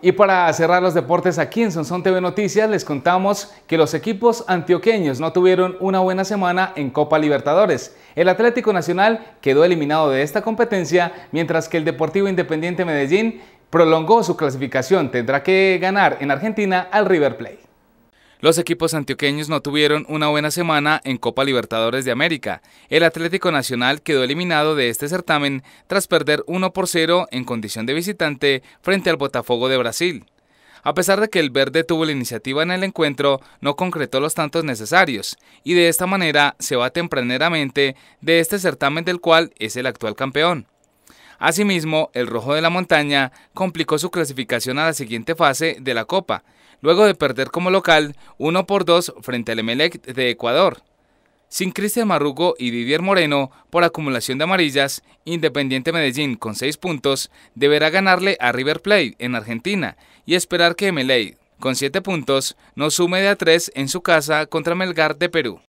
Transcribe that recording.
Y para cerrar los deportes aquí en Sonson TV Noticias, les contamos que los equipos antioqueños no tuvieron una buena semana en Copa Libertadores. El Atlético Nacional quedó eliminado de esta competencia, mientras que el Deportivo Independiente Medellín prolongó su clasificación. Tendrá que ganar en Argentina al River Plate. Los equipos antioqueños no tuvieron una buena semana en Copa Libertadores de América. El Atlético Nacional quedó eliminado de este certamen tras perder 1 por 0 en condición de visitante frente al Botafogo de Brasil. A pesar de que el verde tuvo la iniciativa en el encuentro, no concretó los tantos necesarios y de esta manera se va tempraneramente de este certamen del cual es el actual campeón. Asimismo, el Rojo de la Montaña complicó su clasificación a la siguiente fase de la Copa, luego de perder como local 1 por 2 frente al Emelec de Ecuador. Sin Cristian Marrugo y Didier Moreno por acumulación de amarillas, Independiente Medellín con 6 puntos deberá ganarle a River Plate en Argentina y esperar que Emelec, con 7 puntos, no sume de a 3 en su casa contra Melgar de Perú.